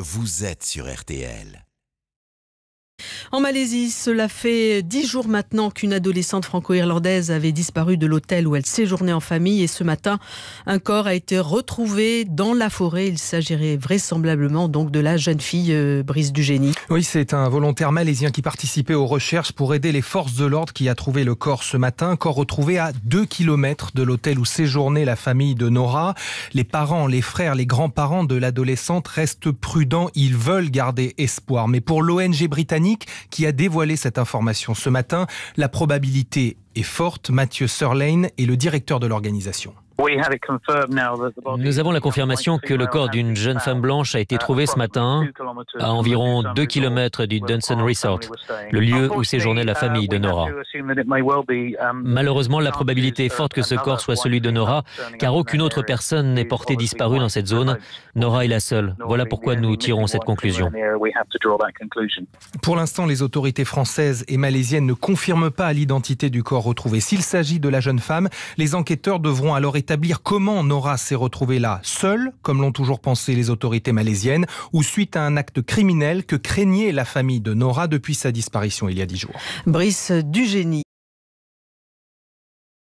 Vous êtes sur RTL. En Malaisie, cela fait dix jours maintenant qu'une adolescente franco-irlandaise avait disparu de l'hôtel où elle séjournait en famille et ce matin, un corps a été retrouvé dans la forêt. Il s'agirait vraisemblablement donc de la jeune fille brise euh, Brice du Génie. Oui, c'est un volontaire malaisien qui participait aux recherches pour aider les forces de l'ordre qui a trouvé le corps ce matin, corps retrouvé à 2 km de l'hôtel où séjournait la famille de Nora. Les parents, les frères, les grands-parents de l'adolescente restent prudents, ils veulent garder espoir. Mais pour l'ONG britannique, qui a dévoilé cette information ce matin. La probabilité et forte, Mathieu Sirlein est le directeur de l'organisation. Nous avons la confirmation que le corps d'une jeune femme blanche a été uh, trouvé ce matin à environ 2 km du Dunson Resort, le lieu où séjournait la uh, famille de Nora. Um, Malheureusement, la probabilité est forte que uh, ce corps soit celui de Nora, car aucune autre personne n'est portée disparue dans cette zone. Nora est la seule. Voilà pourquoi nous tirons cette conclusion. Pour l'instant, les autorités françaises et malaisiennes ne confirment pas l'identité du corps s'il s'agit de la jeune femme, les enquêteurs devront alors établir comment Nora s'est retrouvée là, seule, comme l'ont toujours pensé les autorités malaisiennes, ou suite à un acte criminel que craignait la famille de Nora depuis sa disparition il y a dix jours. Brice